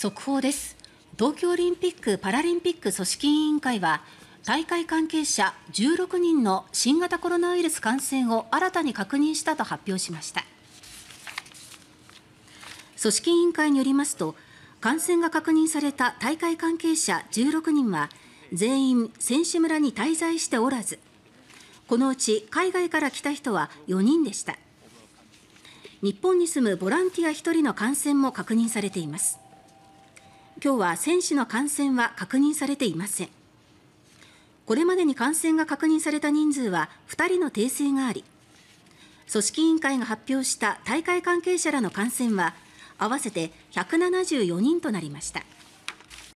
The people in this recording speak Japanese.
速報です東京オリンピック・パラリンピック組織委員会は大会関係者16人の新型コロナウイルス感染を新たに確認したと発表しました組織委員会によりますと感染が確認された大会関係者16人は全員選手村に滞在しておらずこのうち海外から来た人は4人でした日本に住むボランティア1人の感染も確認されています今日は選手の感染は確認されていません。これまでに感染が確認された人数は2人の訂正があり組織委員会が発表した大会関係者らの感染は合わせて174人となりました。